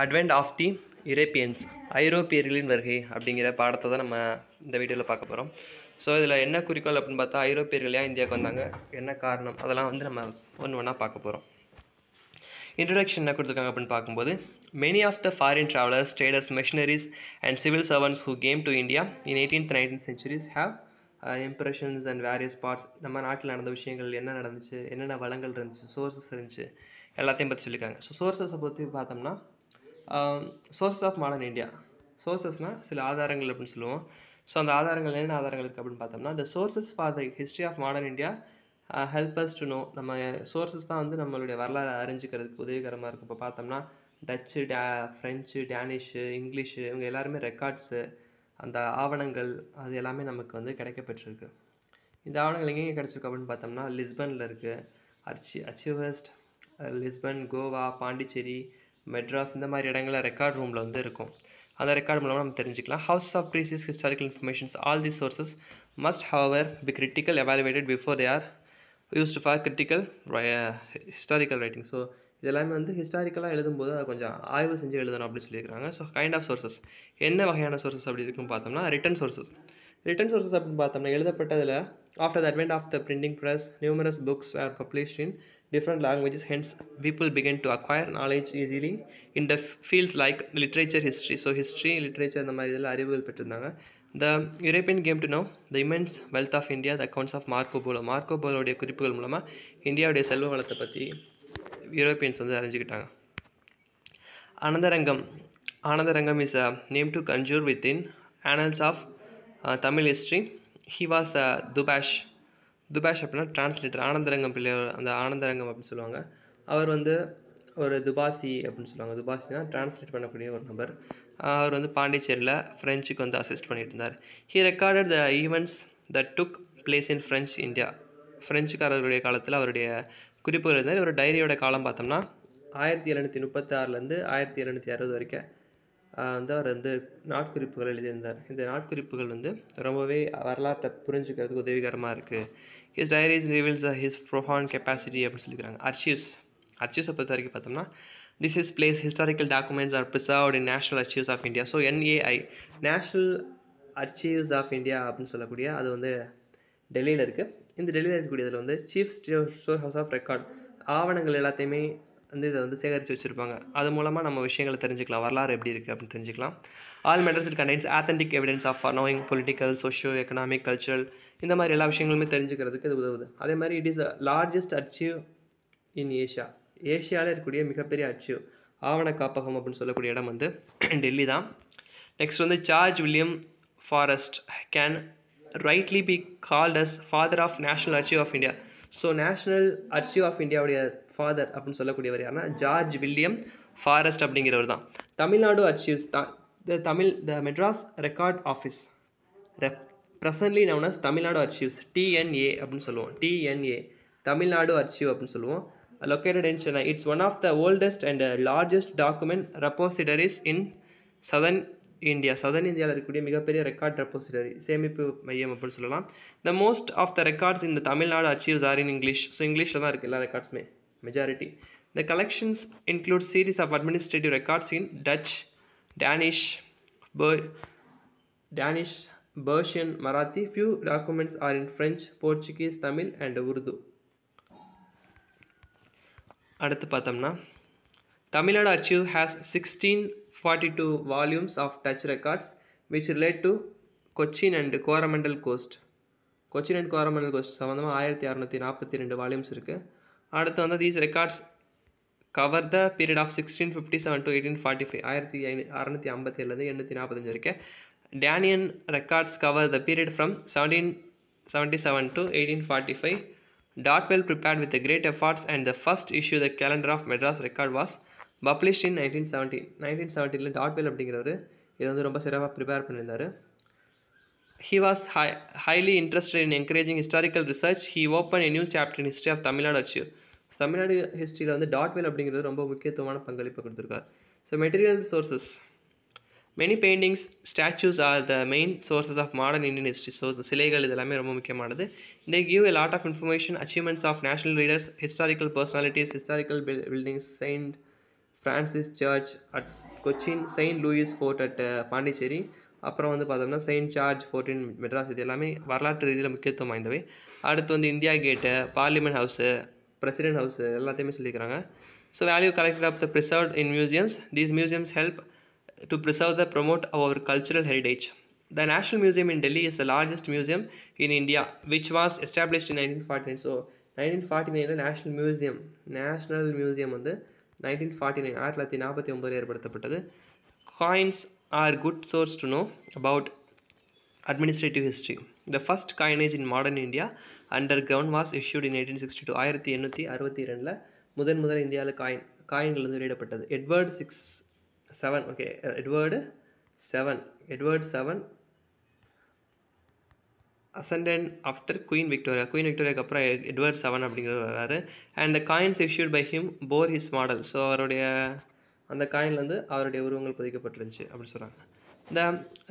Advent of the Europeans ஐரோப்பியர்களின் வருகை அப்படிங்கிற பாடத்தை தான் நம்ம இந்த வீடியோவில் பார்க்க போகிறோம் ஸோ இதில் என்ன குறிக்கோள் அப்படின்னு பார்த்தா ஐரோப்பியர்கள் ஏன் இந்தியாவுக்கு வந்தாங்க என்ன காரணம் அதெல்லாம் வந்து நம்ம ஒன்று ஒன்றா பார்க்க போகிறோம் இன்ட்ரடக்ஷன் என்ன கொடுத்துருக்காங்க அப்படின்னு பார்க்கும்போது many of the foreign travellers traders missionaries and civil servants who came to India in eighteenth nineteen centuries have impressions and various parts நம்ம நாட்டில் நடந்த விஷயங்கள் என்ன நடந்துச்சு என்னென்ன வளங்கள் இருந்துச்சு சோர்ஸஸ் இருந்துச்சு எல்லாத்தையும் பற்றி சொல்லியிருக்காங்க ஸோ சோர்ஸஸை பற்றி பார்த்தோம்னா சோர்ஸ் ஆஃப் மாடர்ன் இந்தியா சோர்ஸஸ்னால் சில ஆதாரங்கள் அப்படின்னு சொல்லுவோம் ஸோ அந்த ஆதாரங்கள் என்ன ஆதாரங்கள் இருக்குது அப்படின்னு பார்த்தோம்னா the sources for the history of modern India helpers to know நம்ம சோர்ஸஸ் தான் வந்து நம்மளுடைய வரலாறு அறிஞ்சிக்கிறதுக்கு உதவிகரமாக இருக்கும் இப்போ பார்த்தோம்னா டச்சு டே ஃப்ரெஞ்சு டேனிஷு இங்கிலீஷு இவங்க எல்லாருமே ரெக்கார்ட்ஸு அந்த ஆவணங்கள் அது எல்லாமே நமக்கு வந்து கிடைக்கப்பட்டிருக்கு இந்த ஆவணங்கள் எங்கே கிடச்சிருக்கு அப்படின்னு பார்த்தோம்னா லிஸ்பனில் இருக்குது அர்ச்சி அச்சீவஸ்ட் லிஸ்பன் கோவா பாண்டிச்சேரி மெட்ராஸ் இந்த மாதிரி இடங்களில் ரெக்கார்ட் ரூமில் வந்து இருக்கும் அந்த ரெக்கார்ட் மூலமாக நம்ம தெரிஞ்சுக்கலாம் house of precious historical informations all the sources must however be critical evaluated before they are used for critical historical writing so இதெல்லாமே வந்து ஹிஸ்டாரிக்கலாக எழுதும்போது அதை கொஞ்சம் ஆய்வு செஞ்சு எழுதணும் அப்படின்னு சொல்லியிருக்காங்க ஸோ கைண்ட் ஆஃப் சோர்சஸ் என்ன வகையான சோர்சஸ் அப்படி இருக்குன்னு பார்த்தோம்னா ரிட்டன் சோர்சஸ் ரிட்டன் சோர்சஸ் அப்படின்னு பார்த்தோம்னா எழுதப்பட்டதில் after the advent of the printing press numerous books are published in different languages hence people begin to acquire knowledge easily in the fields like literature history so history literature and the arrival the european came to know the immense wealth of india the accounts of marco polo marco polo de kuripugal mulama india de selva valatha pathi europeans Another arinjikittanga another anandarangam is a name to conjure within annals of uh, tamil history he was a dubash dubash அப்படின்னா translator ஆனந்தரங்கம் பிள்ளையோர் அந்த ஆனந்தரங்கம் அப்படின்னு சொல்லுவாங்க அவர் வந்து ஒரு துபாசி அப்படின்னு சொல்லுவாங்க துபாசினா translate பண்ணக்கூடிய ஒரு நபர் அவர் வந்து பாண்டிச்சேரியில் ஃப்ரெஞ்சுக்கு வந்து அசிஸ்ட் பண்ணிட்டு இருந்தார் he recorded the events the took place in French India ஃப்ரெஞ்சுக்காரருடைய காலத்தில் அவருடைய குறிப்புகள் இருந்தார் இவர் டைரியோட காலம் பார்த்தோம்னா ஆயிரத்தி எழுநூற்றி முப்பத்தாறுலேருந்து ஆயிரத்தி எழுநூற்றி அறுபது வரைக்கும் வந்து அவர் வந்து நாட்குறிப்புகள் எழுதியிருந்தார் இந்த நாட்குறிப்புகள் வந்து ரொம்பவே வரலாற்றை புரிஞ்சுக்கிறதுக்கு உதவிகரமாக இருக்குது his diaries reveals his profound capacity அப்படின்னு சொல்லிக்கிறாங்க அர்ச்சிவ்ஸ் அர்ச்சிவ்ஸை பொறுத்த வரைக்கும் பார்த்தோம்னா this is place historical documents are preserved in National Archives of India so NAI National Archives of India அப்படின்னு சொல்லக்கூடிய அது வந்து டெல்லியில் இருக்குது இந்த டெல்லியில் இருக்கக்கூடியதில் வந்து chief store house of record ஆவணங்கள் எல்லாத்தையுமே வந்து இதை வந்து சேகரித்து வச்சுருப்பாங்க அது மூலமாக நம்ம விஷயங்களை தெரிஞ்சுக்கலாம் வரலாறு எப்படி இருக்குது அப்படின்னு தெரிஞ்சுக்கலாம் all matters it contains authentic evidence of knowing political socio economic cultural இந்த மாதிரி எல்லா விஷயங்களுமே தெரிஞ்சுக்கிறதுக்கு இது உதவுது அதே மாதிரி it is a largest archive in Asia ஏஷியாவில் இருக்கக்கூடிய மிகப்பெரிய அச்சீவ் ஆவண காப்பகம் அப்படின்னு சொல்லக்கூடிய இடம் வந்து டெல்லி தான் நெக்ஸ்ட் வந்து George William Forrest can rightly be called as father of national archive of India so national archive of இந்தியாவுடைய ஃபாதர் அப்படின்னு சொல்லக்கூடியவர் யாருன்னா ஜார்ஜ் வில்லியம் ஃபாரஸ்ட் அப்படிங்கிறவர் தான் தமிழ்நாடு அச்சீவ்ஸ் தான் the Tamil the Madras record office ரெப் presently known as Tamil Nadu archives TNA அப்படின்னு சொல்லுவோம் டிஎன்ஏ தமிழ்நாடு அர்ச்சீவ் அப்படின்னு சொல்லுவோம் located in Chennai it's one of the oldest and largest document repositories in southern India சதன் இந்தியாவில் இருக்கக்கூடிய மிகப்பெரிய ரெக்கார்ட் ரெப்போசிட்டரி சேமிப்பு மையம் அப்படின்னு சொல்லலாம் the most of the records இந்த Tamil Nadu archives are in English so இங்கிலீஷில் தான் இருக்குது எல்லா ரெக்கார்ட்ஸுமே majority the collections include series of administrative records in Dutch Danish Danish Persian Marathi few documents are in French, Portuguese, Tamil and Urdu அடுத்து பார்த்தோம்னா Tamil Nadu archive has sixteen forty two volumes of Dutch records which relate to Cochin and Coromandel coast Cochin and Coromandel coast சம்மந்தமாக ஆயிரத்தி அறநூற்றி நாற்பத்தி ரெண்டு volumes இருக்குது அடுத்து வந்து these records cover the period of sixteen fifty seven to eighteen forty five ஆயிரத்தி ஐநூ அறநூற்றி ஐம்பத்தி ஏழுலேருந்து எண்ணூற்றி நாற்பத்தஞ்சு வரைக்கும் டேனியன் records cover the from seventeen cover seven to eighteen forty five 1845. Dotwell prepared with great efforts and the first issue the calendar of Madras record was published in nineteen seventeen nineteen செவன்டீனில் டாட்வெல் அப்படிங்கிறவர் இது வந்து ரொம்ப சிறப்பாக prepare பண்ணியிருந்தார் he was high highly interested in encouraging historical research he open a new chapter in history of Tamil Nadu அச்சு தமிழ்நாடு ஹிஸ்ட்ரியில் வந்து டாட்வெல் அப்படிங்கிறது ரொம்ப முக்கியத்துவமான பங்களிப்பு கொடுத்துருக்கார் so material sources many paintings statues are the main sources of modern Indian history so இந்த சிலைகள் இதெல்லாமே ரொம்ப முக்கியமானது இந்த give a lot of information achievements of national leaders historical personalities historical பில் buildings saint Francis church at Cochin saint Louis fort at Pondicherry அப்புறம் வந்து பார்த்தோம்னா செயின்ட் சார்ஜ் ஃபோர்டின் மெட்ராஸ் இது எல்லாமே வரலாற்று ரீதியில் முக்கியத்துவம் வாய்ந்தவை அடுத்து வந்து இந்தியா கேட்டு பார்லிமெண்ட் ஹவுஸு பிரசிடென்ட் ஹவுஸு எல்லாத்தையுமே சொல்லியிருக்கிறாங்க so value collected of the preserve in museums these museums help to preserve and promote our cultural heritage. The National Museum in Delhi is the largest museum in India, which was established in 1949. So, 1949 National Museum, National Museum on the 1949 Coins are good source to know about administrative history. The first coinage in modern India underground was issued in 1862. Ayrathi Enuthi, Arvathi Randla, Mudan Mudan India coin. Coin Edward 6th. Seven okay Edward seven Edward seven ascendant after queen Victoria queen விக்டோரியாக்கு அப்புறம் Edward seven அப்படிங்கிறது வராரு and the coins issued by him bore his model so அவருடைய அந்த coin வந்து அவருடைய உருவங்கள் பதிக்கப்பட்டிருந்துச்சு அப்படின்னு சொல்கிறாங்க the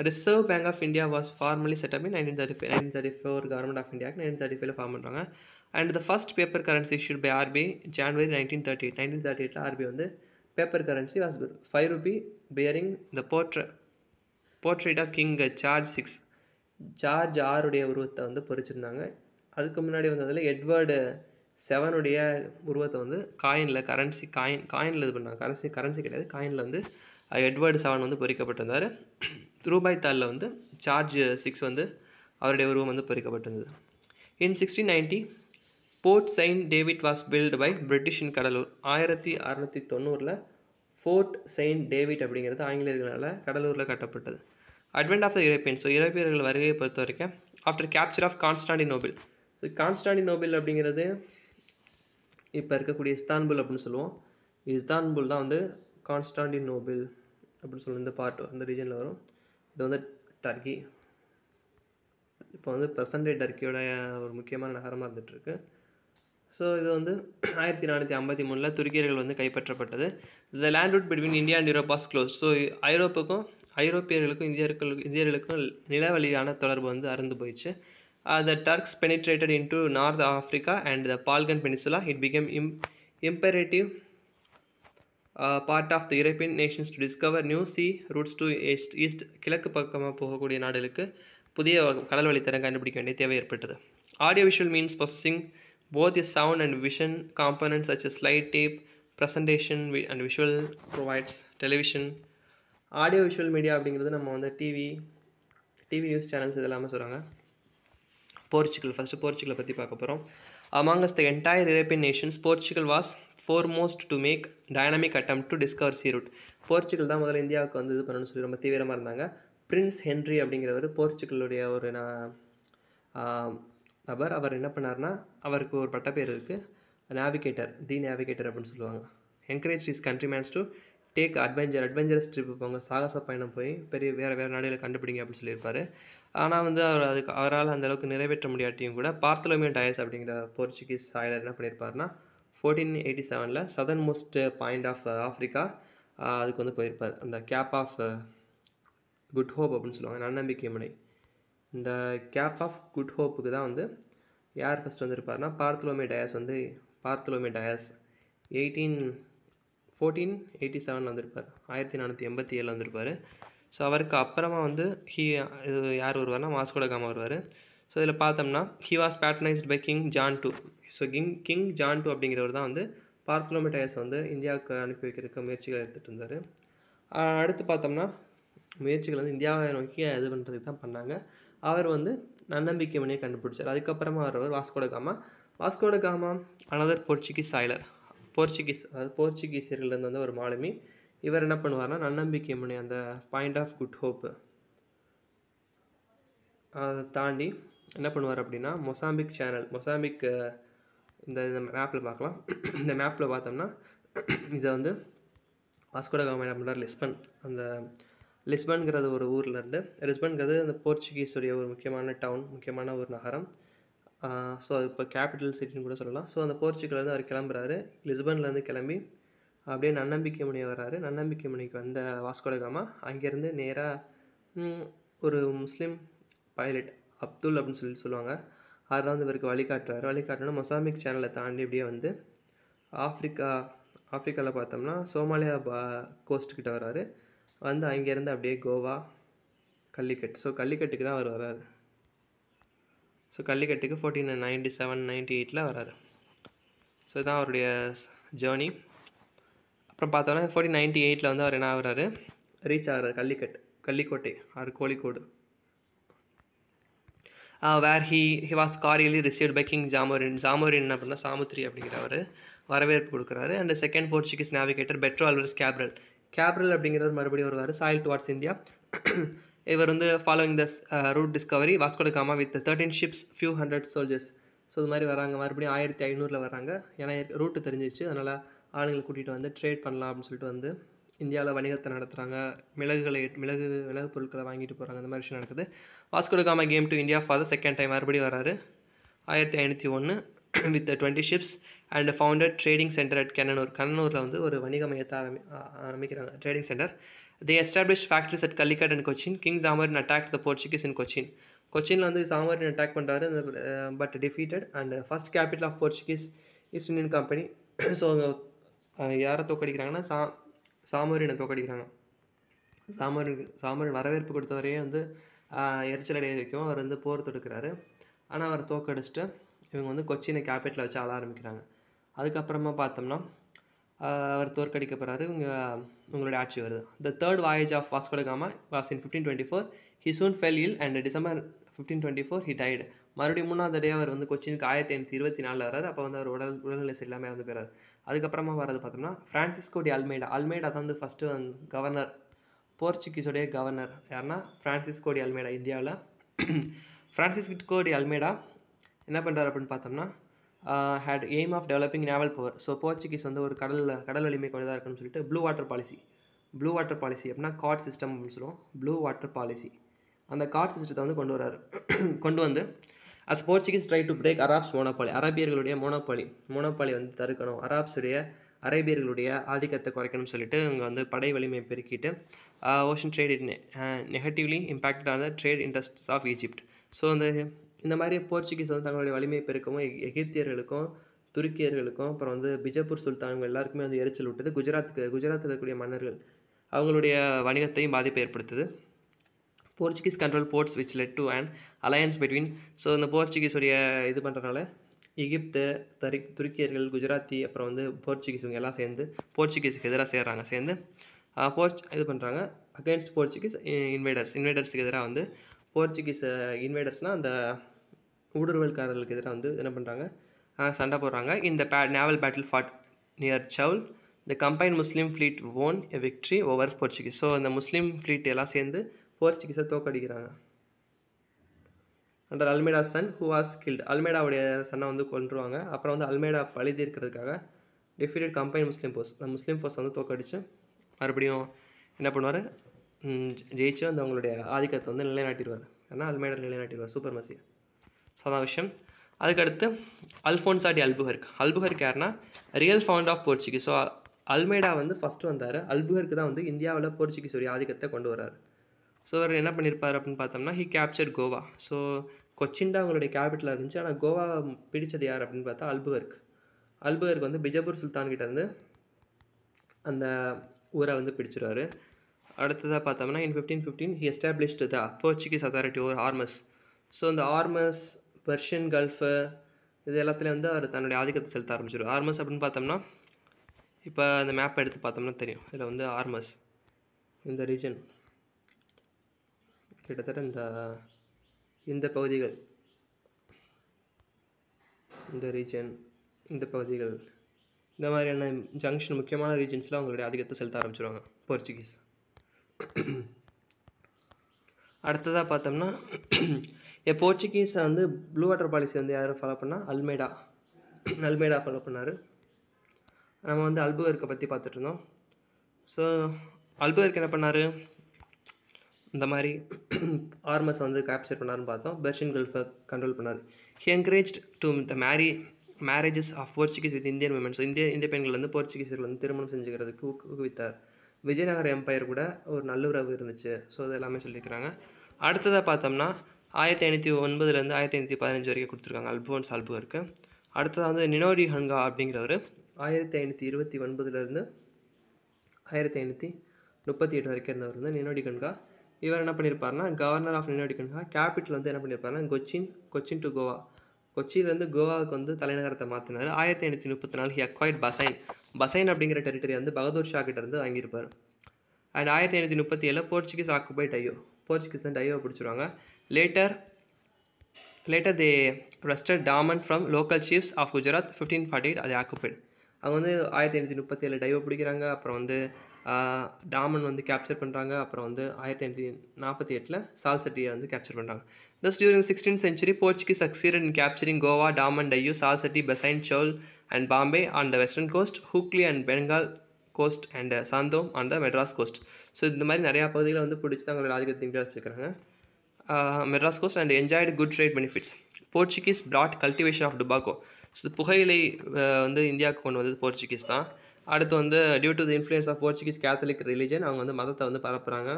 Reserve Bank of India was formally set up in nineteen thirty five nineteen thirty four government of இந்தியாக்கு நைன்டீன் தேர்ட்டி ஃபைவ்ல ஃபார்ம் பண்ணுறாங்க and the first paper currency issued by RB January nineteen thirty eight nineteen thirty எயிட்டில் RBI வந்து paper currency was 5 rupee bearing the portrait portrait of king charge six George ஆருடைய உருவத்தை வந்து பொறிச்சிருந்தாங்க அதுக்கு முன்னாடி வந்ததில் எட்வர்டு செவனுடைய உருவத்தை வந்து காயினில் கரன்சி காயின் காயினில் இது பண்ணாங்க கரன்சி கரன்சி கிடையாது காயினில் வந்து எட்வர்டு செவன் வந்து பொறிக்கப்பட்டிருந்தார் ரூபாய் தாளில் வந்து சார்ஜ் சிக்ஸ் வந்து அவருடைய உருவம் வந்து பொறிக்கப்பட்டிருந்தது in sixteen ninety fort saint David was built by British in Cuddalore ஆயிரத்தி அறநூற்றி தொண்ணூறில் ஃபோர்ட் செயின்ட் டேவிட் அப்படிங்கிறது ஆங்கிலேயர்களால் கடலூரில் கட்டப்பட்டது advent of the European so யூரோப்பியர்கள் வருகையை பொறுத்த வரைக்கும் after capture of Constantinople so Constantinople அப்படிங்கிறது இப்போ இருக்கக்கூடிய இஸ்தான்புல் அப்படின்னு சொல்லுவோம் இஸ்தான்புல் தான் வந்து கான்ஸ்டாண்டி நோபில் அப்படின்னு சொல்லி இந்த பார்ட் இந்த ரீஜனில் வரும் இது வந்து டர்க்கி இப்போ வந்து பிரசன்டே டர்க்கியோட ஒரு முக்கியமான நகரமாக இருந்துகிட்ருக்கு ஸோ இது வந்து ஆயிரத்தி நானூற்றி ஐம்பத்தி மூணில் துருக்கியர்கள் வந்து கைப்பற்றப்பட்டது the land route between India and Europe close so ஐரோப்புக்கும் ஐரோப்பியர்களுக்கும் இந்தியர்களுக்கும் இந்தியர்களுக்கும் நிலவழியான தொடர்பு வந்து அறந்து போயிடுச்சு the Turks penetrated into north Africa and the Balkan peninsula it became இம் imperative part of the European nations to discover new sea routes to east east கிழக்கு பக்கமாக போகக்கூடிய நாடுகளுக்கு புதிய கடல் வழித்தரம் கண்டுபிடிக்க வேண்டிய தேவை ஏற்பட்டது audio visual means processing Both the sound and vision components such as slide tape, presentation and visual provides television. Audio visual media அப்படிங்கிறது நம்ம வந்து டிவி டிவி நியூஸ் சேனல்ஸ் இது எல்லாமே சொல்கிறாங்க போர்ச்சுகல் ஃபஸ்ட்டு போர்ச்சுகலை பற்றி பார்க்க போகிறோம் amongst the entire European nations Portugal was foremost to make dynamic attempt to discover sea route Portugal தான் முதல்ல இந்தியாவுக்கு வந்து இது பண்ணணும்னு சொல்லி ரொம்ப தீவிரமாக இருந்தாங்க பிரின்ஸ் ஹென்ரி அப்படிங்கிறவர் போர்ச்சுகலுடைய ஒரு நான் நபர் அவர் என்ன பண்ணார்னா அவருக்கு ஒரு பட்டப்பேர் இருக்குது நேவிகேட்டர் தி நேவிகேட்டர் அப்படின்னு சொல்லுவாங்க encourage is countrymen to take adventure adventurous trip போங்க சாகச பயணம் போய் பெரிய வேறு வேறு நாடுகளை கண்டுபிடிங்க அப்படின்னு சொல்லியிருப்பார் ஆனால் வந்து அவர் அதுக்கு அவரால் அந்தளவுக்கு நிறைவேற்ற முடியாட்டியும் கூட பார்த்தலோமே டயஸ் அப்படிங்கிற போர்ச்சுகீஸ் சாயலர் என்ன பண்ணியிருப்பார்னா ஃபோர்டீன் எயிட்டி செவனில் southernmost point of Africa அதுக்கு வந்து போயிருப்பார் அந்த கேப் ஆஃப் குட் ஹோப் அப்படின்னு சொல்லுவாங்க நன்னம்பிக்கை முனை இந்த கேப் ஆஃப் குட் ஹோப்புக்கு தான் வந்து யார் ஃபஸ்ட் வந்திருப்பார்னா பார்த்தலோமே டயாஸ் வந்து Bartholomew Dias eighteen fourteen eighty செவனில் வந்திருப்பார் ஆயிரத்தி நானூற்றி எண்பத்தி ஏழில் வந்திருப்பார் ஸோ அவருக்கு அப்புறமா வந்து ஹீ இது யார் வருவார்னா மாஸ்கோடகாம வருவார் ஸோ இதில் பார்த்தோம்னா he was patronised by king John two so king king John two அப்படிங்கிறவர் தான் வந்து பார்த்தலோமிட்டயஸ் வந்து இந்தியாவுக்கு அனுப்பி வைக்கிறதுக்கு முயற்சிகள் எடுத்துகிட்டு இருந்தார் அடுத்து பார்த்தோம்னா முயற்சிகள் வந்து இந்தியாவை நோக்கி இது பண்ணுறதுக்கு தான் பண்ணாங்க அவர் வந்து நன்னம்பிக்கை மணியை கண்டுபிடிச்சார் அதுக்கப்புறமா அவர் Vasco da Gama Vasco da Gama another Portuguese sailor Portuguese அதாவது போர்ச்சுகீசியர்கள்லேருந்து வந்து ஒரு மாலுமி இவர் என்ன பண்ணுவார்னா நன்னம்பிக்கை மணி அந்த பாயிண்ட் ஆஃப் குட் ஹோப்பு அதை தாண்டி என்ன பண்ணுவார் அப்படின்னா மொசாம்பிக் சேனல் மொசாம்பிக் இந்த இந்த மேப்பில் பார்க்கலாம் இந்த மேப்பில் பார்த்தோம்னா இதை வந்து வாஸ்கோட காமா என்ன பண்ணுறார் லிஸ்பன் அந்த லிஸ்பன்கிறது ஒரு ஊரில் இருந்து லிஸ்பன்கிறது அந்த போர்ச்சுகீஸுடைய ஒரு முக்கியமான டவுன் முக்கியமான ஒரு நகரம் ஸோ அது இப்போ கேபிட்டல் சிட்டின்னு கூட சொல்லலாம் ஸோ அந்த வந்து அவர் கிளம்புறாரு லிஸ்பன்லேருந்து கிளம்பி அப்படியே நன்னம்பிக்கை முனை வர்றாரு நன்னம்பிக்கை முனைக்கு வந்த வாஸ்கோடகாமா அங்கேருந்து நேராக ஒரு முஸ்லீம் பைலட் அப்துல் அப்படின்னு சொல்லி சொல்லுவாங்க அதை வந்து இவருக்கு வழிகாட்டுறாரு வழிகாட்டினா மொசாமிக் சேனலை தாண்டி அப்படியே வந்து ஆஃப்ரிக்கா ஆஃப்ரிக்காவில் பார்த்தோம்னா சோமாலியா பா கோஸ்ட்டுக்கிட்ட வர்றாரு வந்து அங்கேருந்து அப்படியே கோவா கல்லிக்கட்டு ஸோ கல்லிக்கட்டுக்கு தான் அவர் வராரு ஸோ கல்லிக்கட்டுக்கு ஃபோர்டீன் நைன்டி செவன் நைன்டி எயிட்டில் வராரு ஸோ இதுதான் அவருடைய ஜேர்னி அப்புறம் பார்த்தோம்னா ஃபோர்டீன் நைன்டி எயிட்டில் வந்து அவர் என்ன ஆகுறாரு ரீச் ஆகிறார் Calicut Kallikottai or Kozhikode where he he was cordially received by king Zamorin Zamorin அப்படின்னா பண்ணால் சாமுத்ரி அப்படிங்கிறவர் வரவேற்பு கொடுக்குறாரு and second Portuguese navigator Pedro Alvares Cabral Cabral அப்படிங்கிறவர் மறுபடியும் வருவார் சாயில் டுவார்ட்ஸ் இந்தியா இவர் வந்து following the route discovery Vasco da Gama with thirteen ships few hundred soldiers so இது மாதிரி வராங்க மறுபடியும் ஆயிரத்தி ஐநூறில் வராங்க ஏன்னா ரூட்டு தெரிஞ்சிச்சு அதனால் ஆளுங்களை கூட்டிகிட்டு வந்து ட்ரேட் பண்ணலாம் அப்படின்னு சொல்லிட்டு வந்து இந்தியாவில் வணிகத்தை நடத்துகிறாங்க மிளகுகளை மிளகு மிளகு பொருட்களை வாங்கிட்டு போகிறாங்க அந்த மாதிரி விஷயம் நடக்குது Vasco da Gama came to India for the second time மறுபடியும் வராரு ஆயிரத்தி ஐநூற்றி ஒன்று with twenty ships and founded trading centre at Cannanore கண்ணனூரில் வந்து ஒரு வணிக மையத்தை ஆரம்பி ஆரம்பிக்கிறாங்க trading centre they establish factories at Calicut and Cochin king Zamorin attack the Portuguese in Cochin கொச்சினில் வந்து சாமரின் அட்டாக் பண்ணுறாரு but defeated and first capital of Portuguese East Indian company so யாரை தோக்கடிக்கிறாங்கன்னா சா சாமரினை தோக்கடிக்கிறாங்க சாமரின் சாமரின் வரவேற்பு கொடுத்தவரையே வந்து எரிச்சல் அடைய வைக்கும் அவர் வந்து போர் தொடுக்கிறாரு ஆனால் அவரை தோக்கடிச்சிட்டு இவங்க வந்து கொச்சினை கேபிட்டலில் வச்சு ஆள ஆரம்பிக்கிறாங்க அதுக்கப்புறமா பார்த்தோம்னா அவர் தோற்கடிக்கப்படுறாரு இங்கே உங்களுடைய ஆட்சி வருது the third voyage of Vasco da Gama was in fifteen twenty four he soon fell ill and December fifteen twenty four he died மறுபடியும் மூணாவது டே அவர் வந்து கொச்சினுக்கு ஆயிரத்தி எண்ணூற்றி இருபத்தி நாலில் வராரு அப்போ வந்து அவர் உடல் உடல்நிலை இல்லாமல் இறந்து போயிறாரு அதுக்கப்புறமா வர்றது பார்த்தோம்னா ஃப்ரான்சிஸ்கோ டி அல்மேடா அல்மேடா தான் வந்து ஃபஸ்ட்டு கவர்னர் போர்ச்சுகீஸோடைய கவர்னர் யாருன்னா ஃப்ரான்சிஸ்கோடி அல்மேடா இந்தியாவில் ஃப்ரான்சிஸ்கோடி அல்மேடா என்ன பண்ணுறாரு அப்படின்னு பார்த்தோம்னா had aim of developing naval power so Portuguese வந்து ஒரு கடலில் கடல் வலிமை கொண்டதாக இருக்குன்னு சொல்லிட்டு blue water policy blue water policy அப்படின்னா கார்ட் சிஸ்டம் அப்படின்னு சொல்லுவோம் ப்ளூ வாட்டர் பாலிசி அந்த கார்ட் சிஸ்டத்தை வந்து கொண்டு வராரு கொண்டு வந்து as Portuguese try to break Arabs monopoly அரேபியர்களுடைய மோனோபாலி மோனோபாலி வந்து தடுக்கணும் அராப்ஸுடைய அரேபியர்களுடைய ஆதிக்கத்தை குறைக்கணும்னு சொல்லிட்டு இவங்க வந்து படை வலிமையை பெருக்கிட்டு ocean trade negatively impacted on the trade industries of Egypt so அந்த இந்த மாதிரி போர்ச்சுகீஸ் வந்து தங்களுடைய வலிமையை பெருக்கவும் எகிப்தியர்களுக்கும் துருக்கியர்களுக்கும் அப்புறம் வந்து பிஜப்பூர் சுல்தான்கள் எல்லாருக்குமே வந்து எரிச்சல் விட்டது குஜராத்துக்கு குஜராத்தில் இருக்கக்கூடிய மன்னர்கள் அவங்களுடைய வணிகத்தையும் பாதிப்பை ஏற்படுத்துது Portuguese control ports which led to and alliance between so இந்த போர்ச்சுகீஸுடைய இது பண்ணுறதுனால எகிப்து தரி துருக்கியர்கள் குஜராத்தி அப்புறம் வந்து போர்ச்சுகீஸ் இவங்க எல்லாம் சேர்ந்து போர்ச்சுகீஸுக்கு எதிராக சேர்றாங்க சேர்ந்து போர்ச் இது பண்ணுறாங்க அகேன்ஸ்ட் போர்ச்சுகீஸ் இன்வைடர்ஸ் இன்வைடர்ஸுக்கு எதிராக வந்து போர்ச்சுகீஸ் இன்வைடர்ஸ்னால் அந்த ஊடுருவல்காரர்களுக்கு எதிராக வந்து என்ன பண்ணுறாங்க சண்டை போடுறாங்க இந்த bay naval battle fought near Chaul the combined Muslim fleet won a victory over Portuguese so அந்த முஸ்லீம் ஃப்ளீட் எல்லாம் சேர்ந்து போர்ச்சுகீஸை தோக்கடிக்கிறாங்க under Almeida son who was killed அல்மேடாவுடைய சன்னை வந்து கொண்டுருவாங்க அப்புறம் வந்து அல்மேடா பழுதி இருக்கிறதுக்காக டெஃபிடட் கம்பைன் முஸ்லீம் ஃபோர்ஸ் அந்த முஸ்லீம் ஃபோர்ஸ் வந்து தோக்கடிச்சு மறுபடியும் என்ன பண்ணுவார் ஜெயிச்சு அந்த அவங்களுடைய ஆதிக்கத்தை வந்து நிலைநாட்டிடுவார் ஏன்னா அல்மேடா நிலைநாட்டிடுவார் சூப்பர் மசியை அதான் விஷயம் அதுக்கடுத்து அல்ஃபோன்சாடி அல்புஹர்க் அல்புகர்க் யாருன்னா real found of Portuguese so Almeida வந்து ஃபஸ்ட்டு வந்தார் அல்புகர்க்கு தான் வந்து இந்தியாவில் போர்ச்சுகீஸுடைய ஆதிக்கத்தை கொண்டு வரார் ஸோ அவர் என்ன பண்ணியிருப்பார் அப்படின்னு பார்த்தோம்னா he capture Goa so Cochin தான் அவங்களுடைய கேபிட்டலாக இருந்துச்சு ஆனால் கோவா பிடித்தது யார் அப்படின்னு பார்த்தா அல்புகர்க் அல்புகர்க் வந்து பிஜப்பூர் சுல்தான்கிட்டேருந்து அந்த ஊரை வந்து பிடிச்சிருவார் அடுத்ததாக பார்த்தோம்னா in fifteen fifteen he established the Portuguese authority or Ormus so இந்த ஆர்மஸ் பெர்ஷியன் கல்ஃபு இது எல்லாத்துலேயும் வந்து அவர் தன்னுடைய ஆதிக்கத்தை செலுத்த ஆரம்பிச்சிடும் ஆர்மஸ் அப்படின்னு பார்த்தோம்னா இப்போ அந்த மேப்பை எடுத்து பார்த்தோம்னா தெரியும் இதில் வந்து ஆர்மஸ் இந்த ரீஜன் கிட்டத்தட்ட இந்த இந்த பகுதிகள் இந்த ரீஜன் இந்த பகுதிகள் இந்த மாதிரியான ஜங்ஷன் முக்கியமான ரீஜன்ஸில் அவங்களுடைய ஆதிக்கத்தை செலுத்த ஆரம்பிச்சிருவாங்க போர்ச்சுகீஸ் அடுத்ததாக பார்த்தோம்னா இப்போ போர்ச்சுகீஸ் வந்து ப்ளூ வாட்டர் பாலிசி வந்து யாரும் ஃபாலோ பண்ணால் அல்மேடா அல்மேடா ஃபாலோ பண்ணார் நம்ம வந்து அல்புகர்க்கை பற்றி பார்த்துட்ருந்தோம் ஸோ அல்புகருக்கு என்ன பண்ணார் இந்த மாதிரி ஆர்மஸ் வந்து கேப்சர் பண்ணார்னு பார்த்தோம் பெர்ஷியன் கல்ஃபை கண்ட்ரோல் பண்ணார் he encourage to the marry marriages of Portuguese with Indian women so இந்திய இந்திய பெண்கள் வந்து போர்ச்சுகீஸர்கள் வந்து திருமணம் செஞ்சுக்கிறதுக்கு ஊக்குவித்தார் விஜயநகர் எம்பையர் கூட ஒரு நல்ல உறவு இருந்துச்சு ஸோ அது எல்லாமே சொல்லியிருக்கிறாங்க அடுத்ததாக பார்த்தோம்னா ஆயிரத்தி ஐநூற்றி ஒன்பதுலேருந்து ஆயிரத்தி ஐநூற்றி பதினஞ்சு வரைக்கும் கொடுத்துருக்காங்க அல்போன்ஸ் ஆல்புவருக்கு அடுத்ததாக வந்து நினோடி ஹன்கா அப்படிங்கிறவர் ஆயிரத்தி ஐநூற்றி இருபத்தி ஒன்பதுலேருந்து ஆயிரத்தி ஐநூற்றி முப்பத்தி எட்டு வரைக்கும் இருந்தவர் வந்து நினோடி கன்கா இவர் என்ன பண்ணியிருப்பார்னா governor of Nino da Cunha capital வந்து என்ன பண்ணியிருப்பாருனா கொச்சின் கொச்சின் டு கோவா கொச்சியிலேருந்து கோவாவுக்கு வந்து தலைநகரத்தை மாற்றினார் ஆயிரத்தி ஐநூற்றி முப்பத்தி நாலு ஹி அக்வாய்ட் பசைன் பசைன் அப்படிங்கிற டெரிட்டரி வந்து பகதூர் ஷா கிட்டேருந்து வாங்கியிருப்பார் அண்ட் ஆயிரத்தி ஐநூற்றி முப்பத்தி ஏழில் போர்ச்சுகீஸ் ஆக்குபை டையோ போர்ச்சுகீஸ் தான் டையோ பிடிச்சிருவாங்க later later they wrested Daman from local chiefs of Gujarat fifteen forty eight அதை ஆக்குப்பைட் அவங்க வந்து ஆயிரத்தி எண்ணூற்றி முப்பத்தி ஏழு டைவ் பிடிக்கிறாங்க அப்புறம் வந்து டாமன் வந்து கேப்சர் பண்ணுறாங்க அப்புறம் வந்து ஆயிரத்தி எண்ணூற்றி நாற்பத்தி எட்டில் சால்சட்டியை வந்து கேப்சர் பண்ணுறாங்க thus during sixteen century Portuguese succeeded in capturing Goa Daman Diu Salsette Bassein Chaul and Bombay on the western coast Hooghly and Bengal coast and Santhome and the Madras coast so இந்த மாதிரி நிறையா பகுதிகளை வந்து பிடிச்சி தங்களோட ஆதிக்கத்தை வச்சுக்கிறாங்க Madras and enjoyed good trade benefits Portuguese brought cultivation of tobacco so புகையிலை வந்து இந்தியாவுக்கு கொண்டு வந்தது போர்ச்சுகீஸ் தான் அடுத்து வந்து due to the influence of Portuguese Catholic religion அவங்க வந்து மதத்தை வந்து பரப்புகிறாங்க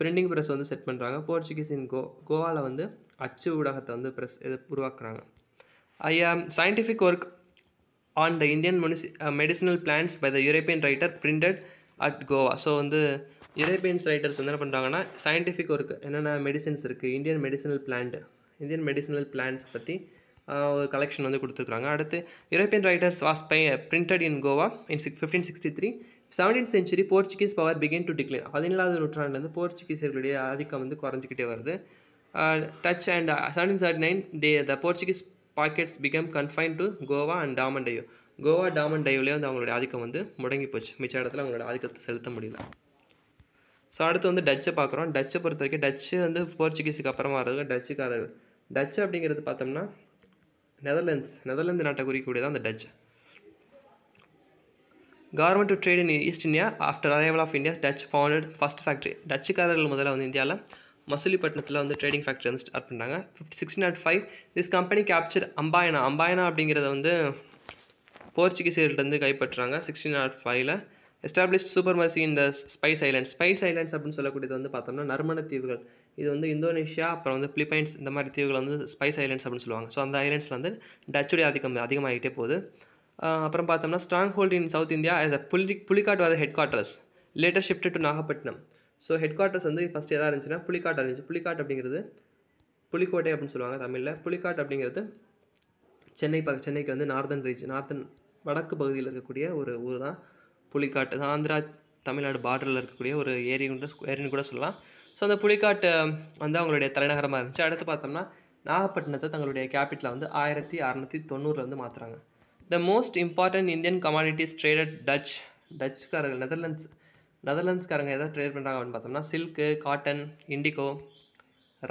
பிரிண்டிங் ப்ரெஸ் வந்து செட் பண்ணுறாங்க போர்ச்சுகீஸ் இன் கோ கோவாவில் வந்து அச்சு ஊடகத்தை வந்து ப்ரெஸ் இது உருவாக்குறாங்க ஆம் scientific work on the Indian முனிசி medicinal plants by the European writer printed at Goa so வந்து யூரோப்பியன்ஸ் ரைட்டர்ஸ் வந்து என்ன பண்ணுறாங்கன்னா சயின்டிஃபிக் ஒர்க் என்னென்ன மெடிசன்ஸ் இருக்குது Indian medicinal plant Indian medicinal plants பற்றி ஒரு கலெக்ஷன் வந்து கொடுத்துருக்காங்க அடுத்து European writers was by printed in Goa in six fifteen sixty three seventeen century Portuguese power begin to decline பதினேழாவது நூற்றாண்டுலேருந்து போர்ச்சுகீஸர்களுடைய ஆதிக்கம் வந்து குறைஞ்சிக்கிட்டே வருது Dutch and seventeen thirty nine they the Portuguese pockets become confine to Goa and Diu Goa டையோலேயே வந்து அவங்களுடைய ஆதிக்கம் வந்து முடங்கி போச்சு மிச்ச இடத்துல அவங்களோட ஆதிக்கத்தை செலுத்த முடியல ஸோ அடுத்து வந்து டச்சை பார்க்குறோம் டச்சை பொறுத்த வரைக்கும் டச்சு வந்து போர்ச்சுகீஸுக்கு அப்புறமா இருக்கும் டச்சுக்காரர் டச்சு அப்படிங்கிறது பார்த்தோம்னா நெதர்லாண்ட்ஸ் நெதர்லாந்து நாட்டை குறிக்கக்கூடியதான் அந்த Dutch government to trade in East India after arrival of India Dutch founded first factory டச்சுக்காரர்கள் முதல்ல வந்து இந்தியாவில் மசூலிப்பட்டினத்தில் வந்து ட்ரேடிங் ஃபேக்ட்ரி வந்து ஸ்டார்ட் பண்ணாங்க fifty sixty nought five this company capture Amboyna Amboyna அப்படிங்கிறத வந்து இருந்து கைப்பற்றுறாங்க சிக்ஸ்டீன் நாட் ஃபைவ்ல எஸ்டாப்ளிஷ்ட் மசி இந்த ஸ்பைஸ் ஐலண்ட்ஸ் ஸ்பைஸ் ஐலாண்ட்ஸ் அப்படின்னு சொல்லக்கூடியது வந்து பார்த்தோம்னா நறுமண தீவுகள் இது வந்து இந்தோனேஷியா அப்புறம் வந்து பிலிப்பைன்ஸ் இந்த மாதிரி தீவுகள் வந்து ஸ்பைஸ் ஐலாண்ட்ஸ் அப்படின்னு சொல்லுவாங்க ஸோ அந்த ஐலாண்ட்ஸில் வந்து டச்சுடைய அதிகம் அதிகமாகிட்டே போகுது அப்புறம் பார்த்தோம்னா stronghold in South India as a புலி Pulicat was the headquarters later shift to Nagapattinam so headquarters வந்து ஃபஸ்ட் எதாக இருந்துச்சுன்னா புலிகாட் இருந்துச்சு புலிகாட் அப்படிங்கிறது புலிக்கோட்டை அப்படின்னு சொல்லுவாங்க தமிழில் புலிகாட் அப்படிங்கிறது சென்னை ப சென்னைக்கு வந்து நார்தன் ரீஜ் நார்த்தன் வடக்கு பகுதியில் இருக்கக்கூடிய ஒரு ஊர் தான் புலிக்காட்டு ஆந்திரா தமிழ்நாடு பார்டரில் இருக்கக்கூடிய ஒரு ஏரி ஏரின்னு கூட சொல்லலாம் ஸோ அந்த புலிக்காட்டு வந்து அவங்களுடைய தலைநகரமாக இருந்துச்சு அடுத்து பார்த்தோம்னா நாகப்பட்டினத்தை தங்களுடைய கேபிட்டலை வந்து ஆயிரத்தி அறநூற்றி தொண்ணூறில் வந்து மாற்றுறாங்க the most important Indian commodities traded Dutch டச்சுக்காரர்கள் நெதர்லாண்ட்ஸ் நெதர்லாண்ட்ஸ்காரங்க எதாவது ட்ரேட் பண்ணுறாங்க அப்படின்னு பார்த்தோம்னா silk cotton indigo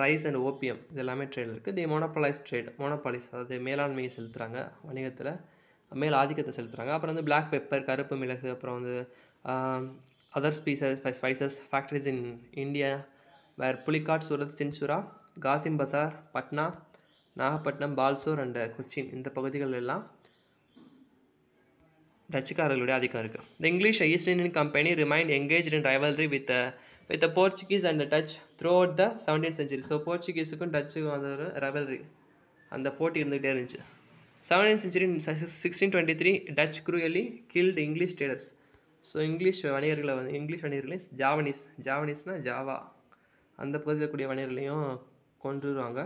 rice and opium இது எல்லாமே ட்ரேட் இருக்குது தி மோனோபாலைஸ் ட்ரேட் மோனோபாலிஸ் அதாவது மேலாண்மையை செலுத்துகிறாங்க வணிகத்தில் மேல் ஆதிக்கத்தை செலுத்துகிறாங்க அப்புறம் வந்து பிளாக் பெப்பர் கருப்பு மிளகு அப்புறம் வந்து other species spices factories in India were Pulicat Surat Chinsura Kasimbazar Patna Nagapattinam Balasore and Cochin இந்த பகுதிகள் எல்லாம் டச்சுக்காரர்களுடைய அதிகம் இருக்குது the English East Indian company remained engage in rivalry with with the Portuguese and Dutch throughout the seventeen century so போர்ச்சுகீஸுக்கும் டச்சுக்கும் அது ஒரு ரைவல்ரி அந்த போட்டி இருந்துகிட்டே இருந்துச்சு seventeen century sixteen twenty three Dutch cruelly killed English traders so English வணிகர்களை வந்து English வணிகர்களையும் ஜாவனீஸ் ஜாவனீஸ்னால் ஜாவா அந்த பகுதியில் கூடிய வணிகர்களையும் கொண்டுருவாங்க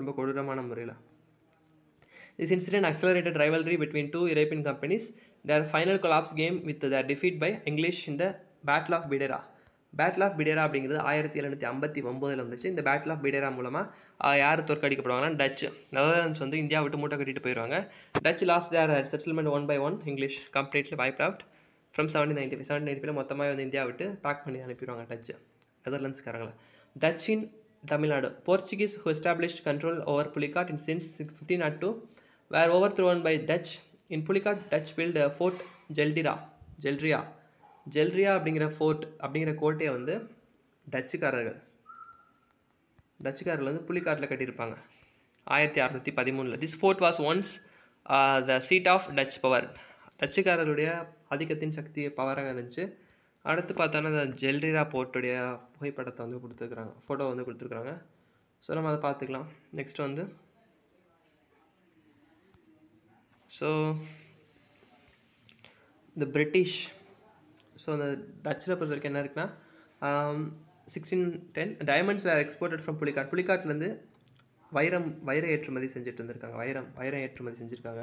ரொம்ப கொடூரமான முறையில் this incident accelerated rivalry between two European companies their final collapse came with their defeat by English இந்த battle of Bedara battle of Bedara அப்படிங்கிறது ஆயிரத்தி எழுநூற்றி ஐம்பத்தி ஒம்போதில் வந்துச்சு இந்த பேட்டில் ஆஃப் பிடேரா மூலமாக யார் தோற்கடிக்கப்படுவாங்கன்னா டச் நெதர்லாண்ட்ஸ் வந்து இந்தியா விட்டு மூட்டை கட்டிட்டு போயிடுவாங்க Dutch lost their settlement one by one English completely wipe out from seventeen ninety five seventeen ninety five மொத்தமாக வந்து இந்தியா விட்டு பேக் பண்ணி அனுப்பிடுவாங்க டச் நெதர்லாண்ட்ஸ்காரங்களை Dutch in Tamil Nadu Portuguese who established control over Pulicat in since fifteen nought two were overthrown by Dutch in Pulicat Dutch built fort Geldria Geldria Geldria அப்படிங்கிற fort அப்படிங்கிற கோட்டையை வந்து டச்சுக்காரர்கள் டச்சுக்காரர்கள் வந்து புலிக்காட்டில் கட்டியிருப்பாங்க ஆயிரத்தி அறநூற்றி பதிமூணில் this fort was once the seat of Dutch power டச்சுக்காரர்களுடைய ஆதிக்கத்தின் சக்தி பவராக இருந்துச்சு அடுத்து பார்த்தோன்னா இந்த ஜெல்ரிரா போர்ட்டுடைய புகைப்படத்தை வந்து கொடுத்துருக்குறாங்க ஃபோட்டோ வந்து கொடுத்துருக்குறாங்க ஸோ நம்ம அதை பார்த்துக்கலாம் நெக்ஸ்ட் வந்து ஸோ இந்த பிரிட்டிஷ் ஸோ அந்த டச்சில் பொறுத்த வரைக்கும் என்ன இருக்குன்னா sixteen ten diamonds were exported from Pulicat புலிகாட்லேருந்து வைரம் வைர ஏற்றுமதி செஞ்சுட்டு இருந்திருக்காங்க வைரம் வைரம் ஏற்றுமதி செஞ்சுருக்காங்க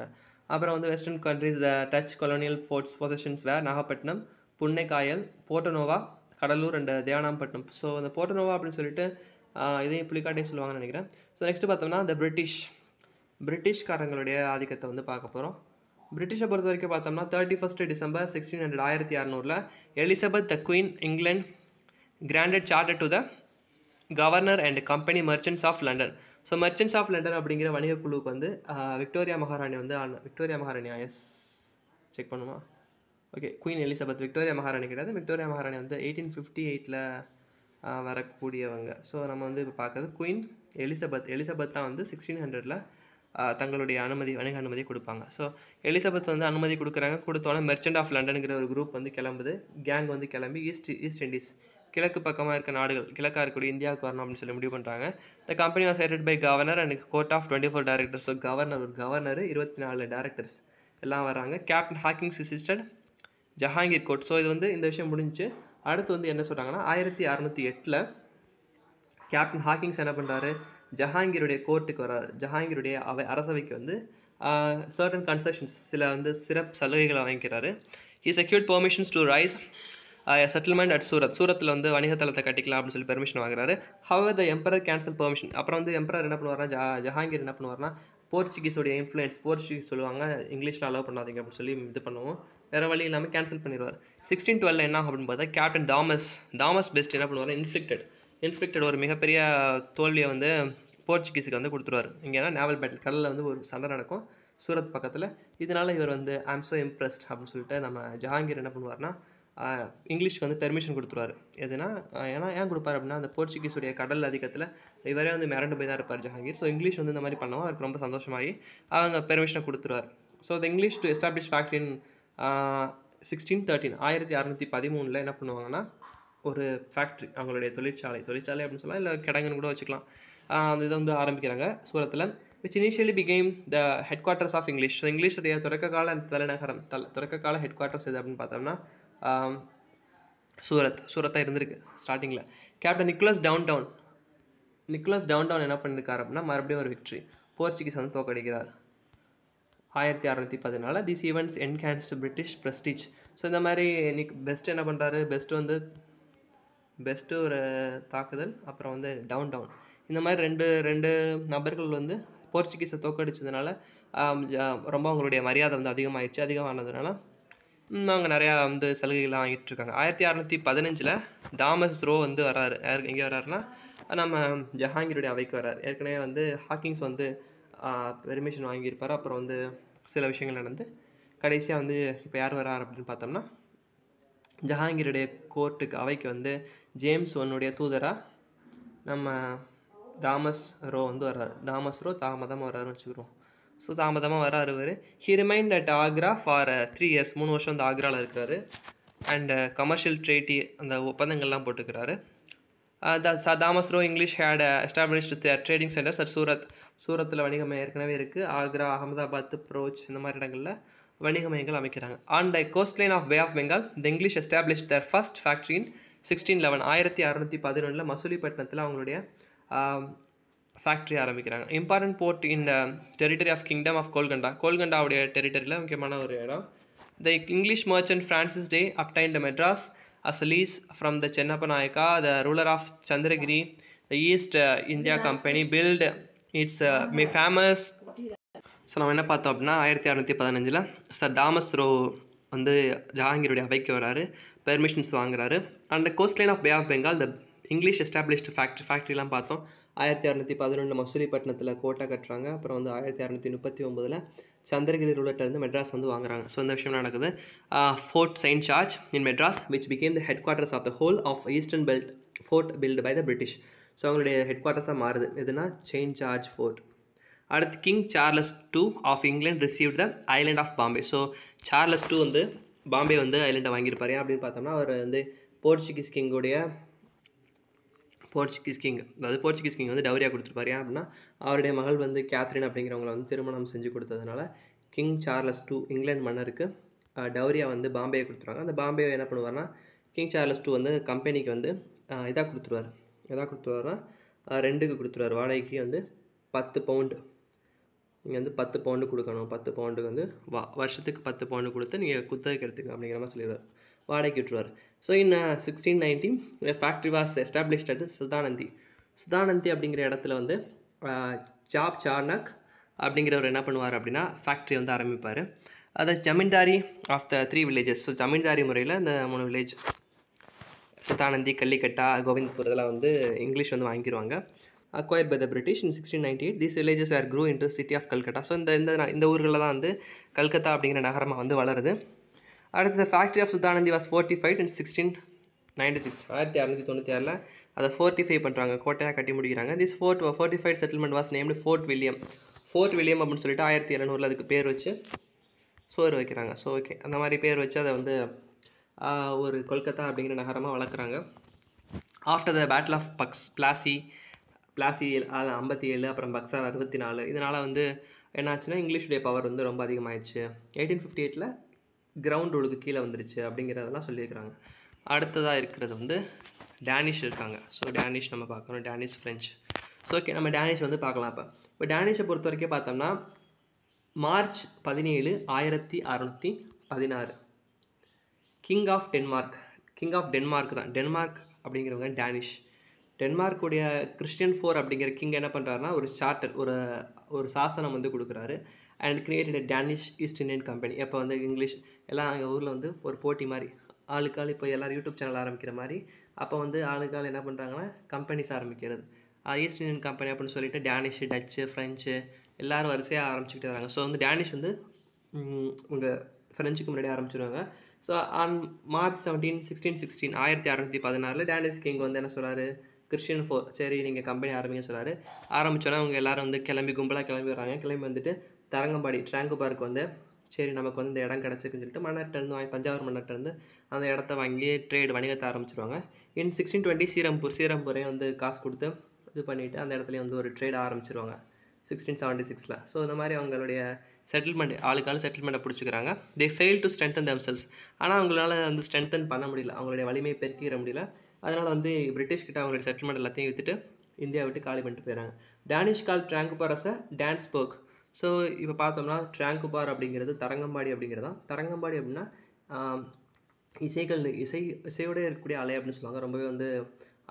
அப்புறம் வந்து western countries the Dutch colonial ports possessions were Nagapattinam Punnaikayal Porto Novo Cuddalore and Devanampattinam so அந்த போட்டனோவா அப்படின்னு சொல்லிட்டு uh, இதையும் புலிகாட்டையும் சொல்லுவாங்கன்னு நினைக்கிறேன் ஸோ நெக்ஸ்ட்டு பார்த்தோம்னா இந்த பிரிட்டிஷ் பிரிட்டிஷ்காரங்களுடைய ஆதிக்கத்தை வந்து பார்க்க போகிறோம் பிரிட்டிஷை பொறுத்த வரைக்கும் பார்த்தோம்னா thirty first December sixteen hundred ஆயிரத்தி அறநூறில் Elizabeth the queen England granted charter to the governor and company merchants of London so merchants of London அப்படிங்கிற வணிக குழுவுக்கு வந்து விக்டோரியா மகாராணி வந்து விக்டோரியா மகாராணி எஸ் செக் பண்ணுமா ஓகே குயின் எலிசபெத் விக்டோரியா மகாராணி கிடையாது விக்டோரியா மகாராணி வந்து எயிட்டீன் ஃபிஃப்டி எயிட்டில் வரக்கூடியவங்க ஸோ நம்ம வந்து இப்போ பார்க்குறது குயின் எலிசபெத் எலிசபெத் தான் வந்து சிக்ஸ்டீன் ஹண்ட்ரடில் தங்களுடைய அனுமதி வணிக அனுமதி கொடுப்பாங்க ஸோ எலிசபெத் வந்து அனுமதி கொடுக்குறாங்க கொடுத்தோன்னே மெர்ச்சன்ட் ஆஃப் லண்டனுங்கிற ஒரு குரூப் வந்து கிளம்புது கேங் வந்து கிளம்பி ஈஸ்ட் ஈஸ்ட் இண்டீஸ் கிழக்கு பக்கமாக இருக்க நாடுகள் கிழக்காக இருக்கக்கூடிய இந்தியாவுக்கு வரணும் அப்படின்னு சொல்லி முடிவு பண்ணுறாங்க the company was headed by governor and court of twenty four director so governor ஒரு கவர்னர் இருபத்தி நாலு டேரக்டர்ஸ் எல்லாம் வராங்க captain Hawkins assisted Jahangir court so இது வந்து இந்த விஷயம் முடிஞ்சு அடுத்து வந்து என்ன சொல்கிறாங்கன்னா ஆயிரத்தி அறநூற்றி எட்டில் கேப்டன் ஹாக்கிங்ஸ் என்ன பண்ணுறாரு ஜஹாங்கீருடைய கோர்ட்டுக்கு வரார் ஜஹாங்கீருடைய அவை அரசவைக்கு வந்து சர்டன் கன்செஷன்ஸ் சில வந்து சிறப்பு சலுகைகளை வாங்கிக்கிறாரு he secured permissions to raise settlement at Surat சூரத்தில் வந்து வணிகத்தலத்தை கட்டிக்கலாம் அப்படின்னு சொல்லி பெர்மிஷன் வாங்குறாரு how the emperor cancel permission அப்புறம் வந்து எம்பரர் என்ன பண்ணுவார்னா ஜ ஜஹாங்கீர் என்ன பண்ணுவார்னா போர்ச்சுகீஸோடைய இன்ஃப்ளூயன்ஸ் போர்ச்சுகீஸ் சொல்லுவாங்க இங்கிலீஷில் அலோவ் பண்ணாதீங்க அப்படின்னு சொல்லி இது பண்ணுவோம் வேறு வழி இல்லாமல் கேன்சல் பண்ணிடுவார் சிக்ஸ்டீன் டுவெல் என்ன அப்படின்னு பார்த்தா கேப்டன் தாமஸ் தாமஸ் பெஸ்ட் என்ன பண்ணுவார் இன்ஃப்ளிக்டட் இன்ஃப்ளிக்டட் ஒரு மிகப்பெரிய தோல்வியை வந்து போர்ச்சுகீஸுக்கு வந்து கொடுத்துருவார் இங்கேனா நேவல் பேட்டில் கடலில் வந்து ஒரு சண்டை நடக்கும் சூரத் பக்கத்தில் இதனால் இவர் வந்து ஐம் ஸோ இம்ப்ரெஸ்ட் அப்படின்னு சொல்லிட்டு நம்ம ஜஹாங்கீர் என்ன பண்ணுவார்னா இங்கிலீஷ்க்கு வந்து பெர்மிஷன் கொடுத்துருவார் எதுனா ஏன்னா ஏன் கொடுப்பாரு அப்படின்னா அந்த போர்ச்சுகீஸுடைய கடல் அதிகத்தில் இவரே வந்து மிரண்டு போய் தான் இருப்பார் ஜஹாங்கீர் ஸோ இங்கிலீஷ் வந்து இந்த மாதிரி பண்ணுவோம் அவருக்கு ரொம்ப சந்தோஷமாகி அவங்க பெர்மிஷனை கொடுத்துருவார் so the English to establish factory in sixteen thirteen ஆயிரத்தி அறநூற்றி பதிமூணில் என்ன பண்ணுவாங்கன்னா ஒரு ஃபேக்ட்ரி அவங்களுடைய தொழிற்சாலை தொழிற்சாலை அப்படின்னு சொல்லலாம் இல்லை கிடங்குன்னு கூட வச்சுக்கலாம் அந்த இதை வந்து ஆரம்பிக்கிறாங்க சூரத்தில் which initially became the headquarters of English so இங்கிலீஷுடைய தொடக்ககால தலைநகரம் தலை தொடக்ககால ஹெட் குவார்ட்டர்ஸ் எது அப்படின்னு பார்த்தோம்னா சூரத் சூரத்தாக இருந்திருக்கு ஸ்டார்டிங்கில் captain Nicholas Downton Nicholas Downton என்ன பண்ணியிருக்காரு அப்படின்னா மறுபடியும் ஒரு விக்ட்ரி போர்ச்சுகீஸ் வந்து தோக்கடிக்கிறார் ஆயிரத்தி அறநூற்றி பதினாலு this events enhanced British prestige so இந்த மாதிரி நிக் பெஸ்ட் என்ன பண்ணுறாரு பெஸ்ட் வந்து பெஸ்ட்டு ஒரு தாக்குதல் அப்புறம் வந்து டவுன் டவுன் இந்த மாதிரி ரெண்டு ரெண்டு நபர்கள் வந்து போர்ச்சுகீஸை தோக்கடிச்சதுனால ரொம்ப அவங்களுடைய மரியாதை வந்து அதிகமாகிடுச்சு அதிகமானதுனால அவங்க நிறையா வந்து சலுகைகள்லாம் வாங்கிட்டு இருக்காங்க ஆயிரத்தி அறநூற்றி பதினஞ்சில் தாமஸ் ரோ வந்து வராரு யார் எங்கே வராருன்னா நம்ம ஜஹாங்கீருடைய அவைக்கு வராரு ஏற்கனவே வந்து ஹாக்கிங்ஸ் வந்து பெர்மிஷன் வாங்கியிருப்பார் அப்புறம் வந்து சில விஷயங்கள் நடந்து கடைசியாக வந்து இப்போ யார் வரார் அப்படின்னு பார்த்தோம்னா ஜஹாங்கீருடைய கோர்ட்டுக்கு அவைக்கு வந்து ஜேம்ஸ் ஒன்னுடைய தூதராக நம்ம தாமஸ் ரோ வந்து வர்றார் தாமஸ் ரோ தாமதமாக வர்றாருன்னு வச்சுக்கிறோம் ஸோ தாமதமாக வராரு இவர் he remained at Agra for three years மூணு வருஷம் வந்து ஆக்ராவில் இருக்கிறாரு அண்ட் கமர்ஷியல் ட்ரேட்டி அந்த ஒப்பந்தங்கள்லாம் போட்டுக்கிறாரு uh, Thomas Roe English had established trading centre sir Surat சூரத்தில் வணிகம் ஏற்கனவே இருக்குது ஆக்ரா அகமதாபாத் ப்ரோச் இந்த மாதிரி இடங்களில் வணிக மையங்கள் அமைக்கிறாங்க on the coastline of bay of Bengal the English establish their first factory in sixteen eleven ஆயிரத்தி அறநூற்றி பதினொன்றில் மசூலிப்பட்டினத்தில் அவங்களுடைய ஃபேக்ட்ரி ஆரம்பிக்கிறாங்க important port in territory of kingdom of Golconda கோல்கண்டாவுடைய டெரிட்டரியில் முக்கியமான ஒரு இடம் the English merchant Francis Day obtained the Madras a lease from the Chennappa Nayaka the ruler of Chandragiri the East India company built its may famous so நம்ம என்ன பார்த்தோம் அப்படின்னா ஆயிரத்தி அறநூற்றி பதினஞ்சில் சார் தாமஸ் ரோ வந்து ஜஹாங்கீருடைய அவைக்கு வராரு பெர்மிஷன்ஸ் வாங்குறாரு and coastline of bay of Bengal the English established factory ஃபேக்ட்ரிலாம் பார்த்தோம் ஆயிரத்தி அறநூற்றி பதினொன்று மசூலிப்பட்டினத்தில் கோட்டை கட்டுறாங்க அப்புறம் வந்து ஆயிரத்தி அறநூற்றி முப்பத்தி ஒம்பதில் சந்திரகிரி வந்து மெட்ராஸ் வந்து வாங்குறாங்க ஸோ இந்த விஷயம் நடக்குது Fort Saint George in Madras which became the headquarters of the whole of eastern belt fort built by the British so அவங்களுடைய ஹெட் குவார்ட்டர்ஸாக மாறுது எதுனா செயின்ட் சார்ஜ் ஃபோர்ட் அடுத்து king Charles two of England receive the island of Bombay so Charles two வந்து பாம்பே வந்து ஐலண்டை வாங்கியிருப்பார் ஏன் அப்படின்னு பார்த்தோம்னா அவர் வந்து போர்ச்சுகீஸ் கிங்குடைய போர்ச்சுகீஸ் கிங் அதாவது போர்ச்சுகீஸ் கிங் வந்து டவரியாக கொடுத்துருப்பார் ஏன் அப்படின்னா அவருடைய மகள் வந்து கேத்ரின் அப்படிங்கிறவங்கள வந்து திருமணம் செஞ்சு கொடுத்ததுனால கிங் சார்லஸ் டூ இங்கிலாந்து மன்னருக்கு டவுரியா வந்து பாம்பேயை கொடுத்துருவாங்க அந்த பாம்பே என்ன பண்ணுவார்னா கிங் சார்லஸ் டூ வந்து கம்பெனிக்கு வந்து இதாக கொடுத்துருவார் எதாக கொடுத்துருவார்னா ரெண்டுக்கு கொடுத்துருவார் வாடகைக்கு வந்து பத்து பவுண்டு நீங்கள் வந்து பத்து பவுண்டு கொடுக்கணும் பத்து பவுண்டு வந்து வா வருஷத்துக்கு பத்து பவுண்டு கொடுத்து நீங்கள் குத்தகைக்கு எடுத்துக்க அப்படிங்கிற மாதிரி சொல்லிடுவார் வாடகைக்கு விட்டுருவார் so in sixteen nineteen factory was established at Sutanati Sutanati அப்படிங்கிற இடத்துல வந்து ஜாப் uh, சார்னக் அப்படிங்கிறவர் என்ன பண்ணுவார் அப்படின்னா ஃபேக்ட்ரி வந்து ஆரம்பிப்பார் அதை zamindari of the three villages so zamindari முறையில் இந்த மூணு வில்லேஜ் சுதானந்தி கள்ளிக்கட்டா கோவிந்த்பூர் இதெல்லாம் வந்து இங்கிலீஷ் வந்து வாங்கிடுவாங்க acquire by the British in sixteen ninety eight these villages are grew into city of Calcutta so இந்த இந்த இந்த ஊர்களில் தான் வந்து கல்கத்தா அப்படிங்கிற நகரமாக வந்து வளருது அடுத்தது factory of Sutanati was fortified in sixteen ninety six ஆயிரத்தி அறுநூத்தி தொண்ணூற்றி ஆறில் அதை ஃபோர்ட்டி ஃபைவ் பண்ணுறாங்க கோட்டையாக கட்டி முடிக்கிறாங்க this fort fortified settlement was named Fort William Fort William அப்படின்னு சொல்லிட்டு ஆயிரத்தி இரநூறுல அதுக்கு பேர் வச்சு சோறு வைக்கிறாங்க ஸோ ஓகே அந்த மாதிரி பேர் வச்சு அதை வந்து ஒரு கொல்கத்தா அப்படிங்கிற நகரமாக வளர்க்குறாங்க ஆஃப்டர் த பேட்டில் ஆஃப் பக்ஸ் பிளாசி பிளாசி ஐம்பத்தி ஏழு அப்புறம் பக்ஸார் அறுபத்தி நாலு இதனால் வந்து என்னாச்சுன்னா இங்கிலீஷுடைய பவர் வந்து ரொம்ப அதிகமாகிடுச்சு எயிட்டீன் ஃபிஃப்டி எயிட்டில் கிரவுண்ட் ரூலுக்கு கீழே வந்துருச்சு அப்படிங்கிறதெல்லாம் சொல்லியிருக்கிறாங்க அடுத்ததாக இருக்கிறது வந்து டேனிஷ் இருக்காங்க ஸோ டேனிஷ் நம்ம பார்க்கணும் டேனிஷ் ஃப்ரெஞ்ச் ஸோ ஓகே நம்ம டேனிஷ் வந்து பார்க்கலாம் இப்போ இப்போ டேனிஷை பொறுத்த வரைக்கும் பார்த்தோம்னா மார்ச் பதினேழு ஆயிரத்தி அறநூற்றி பதினாறு king of Denmark king of Denmark தான் டென்மார்க் அப்படிங்கிறவங்க டேனிஷ் டென்மார்க்குடைய கிறிஸ்டியன் ஃபோர் அப்படிங்கிற கிங் என்ன பண்ணுறாருனா ஒரு சார்ட்டர் ஒரு ஒரு சாசனம் வந்து கொடுக்குறாரு and created Danish East Indian company அப்போ வந்து இங்கிலீஷ் எல்லாம் எங்கள் ஊரில் வந்து ஒரு போட்டி மாதிரி ஆளுக்கு ஆள் இப்போ எல்லோரும் யூடியூப் சேனல் ஆரம்பிக்கிற மாதிரி அப்போ வந்து ஆளுக்கு ஆள் என்ன பண்ணுறாங்கன்னா கம்பெனிஸ் ஆரம்பிக்கிறது ஈஸ்ட் இந்தியன் கம்பெனி அப்படின்னு சொல்லிட்டு டேனிஷ் டச்சு ஃப்ரெஞ்சு எல்லோரும் வரிசையாக ஆரம்பிச்சுக்கிட்டு வராங்க ஸோ வந்து டேனிஷ் வந்து உங்கள் ஃப்ரெஞ்சுக்கு முன்னாடி ஆரம்பிச்சிருவாங்க so on March seventeen sixteen sixteen ஆயிரத்தி அறநூற்றி பதினாறில் டேனிஷ் கிங் வந்து என்ன சொல்கிறாரு கிறிஸ்டின் ஃபோர் சரி நீங்கள் கம்பெனி ஆரம்பிங்க சொல்கிறாரு ஆரம்பித்தோன்னே அவங்க எல்லோரும் வந்து கிளம்பி கும்பலாக கிளம்பி வராங்க கிளம்பி வந்துட்டு தரங்கம்பாடி ட்ராங்கு பார்க் வந்து சரி நமக்கு வந்து இந்த இடம் கிடச்சிருக்குன்னு சொல்லிட்டு மன்னர்கிட்டருந்து வாங்கி தஞ்சாவூர் மன்னர்கிட்டருந்து அந்த இடத்த வாங்கி ட்ரேடு வணிகத்தை ஆரம்பிச்சிருவாங்க இன் சிக்ஸ்டீன் டுவெண்ட்டி சீரம்பூர் சீரம்பூரையும் வந்து காசு கொடுத்து இது பண்ணிவிட்டு அந்த இடத்துல வந்து ஒரு ட்ரேட் ஆரம்பிச்சிருவாங்க சிக்ஸ்டீன் செவன்ட்டி சிக்ஸில் ஸோ இந்த மாதிரி அவங்களுடைய செட்டில்மெண்ட் ஆளுக்காலும் செட்டில்மெண்ட்டை பிடிச்சிக்கிறாங்க they fail to strengthen themselves ஆனால் அவங்களால வந்து ஸ்ட்ரென்தன் பண்ண முடியல அவங்களுடைய வலிமையை பெருக்கிற முடியல அதனால் வந்து பிரிட்டிஷ் கிட்ட அவங்களுடைய செட்டில்மெண்ட் எல்லாத்தையும் விற்றுட்டு இந்தியா விட்டு காலி பண்ணிட்டு போயிறாங்க டேனிஷ் கால் டான்ஸ் டான்ஸ்பர்க் ஸோ இப்போ பார்த்தோம்னா ட்ராங்குபார் அப்படிங்கிறது தரங்கம்பாடி அப்படிங்கிறது தான் தரங்கம்பாடி அப்படின்னா இசைகள் இசை இசையோடு இருக்கக்கூடிய அலை அப்படின்னு சொல்லுவாங்க ரொம்பவே வந்து